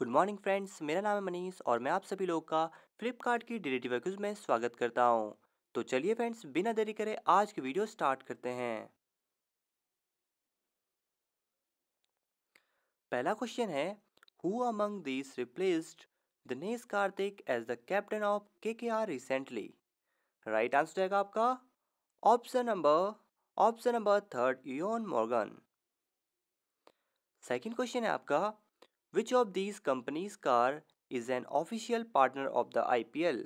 Good morning friends मेरा नाम है मनीष और मैं आप सभी लोग का फ्लिपकार्ट की डेली में स्वागत करता हूं तो चलिए फ्रेंड्स बिना देरी करे आज की वीडियो स्टार्ट करते हैं पहला क्वेश्चन है who among this replaced Dinesh Karthik as the captain of K K R recently right answer रहेगा आपका option number option number third Eoin Morgan second question है आपका Which of these companies car is an official partner of the IPL?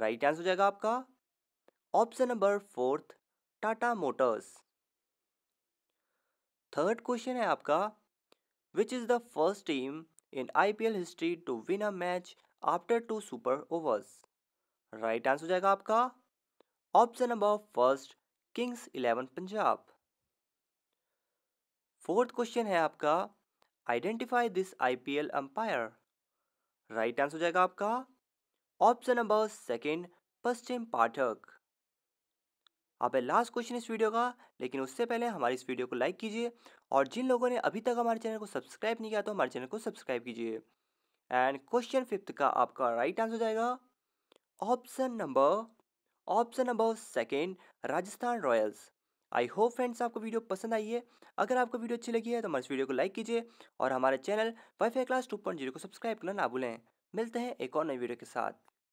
Right answer हो जाएगा आपका option number fourth Tata Motors third question है आपका which is the first team in IPL history to win a match after two super overs right answer हो जाएगा आपका option number first Kings Eleven Punjab fourth question है आपका identify this IPL umpire right answer हो जाएगा आपका option number second Paschim Pathak आप last question इस वीडियो का लेकिन उससे पहले हमारी इस वीडियो को लाइक कीजिए और जिन लोगों ने अभी तक हमारे चैनल को सब्सक्राइब नहीं किया तो हमारे चैनल को सब्सक्राइब कीजिए एंड क्वेश्चन फिफ्थ का आपका राइट आंसर हो जाएगा option number option number second Rajasthan Royals I hope friends आपको वीडियो पसंद आई है अगर आपको वीडियो अच्छी लगी है तो हमारे इस वीडियो को लाइक कीजिए और हमारे channel phi class two point zero को सब्सक्राइब करना ना भूलें मिलते हैं एक और नई वीडियो के साथ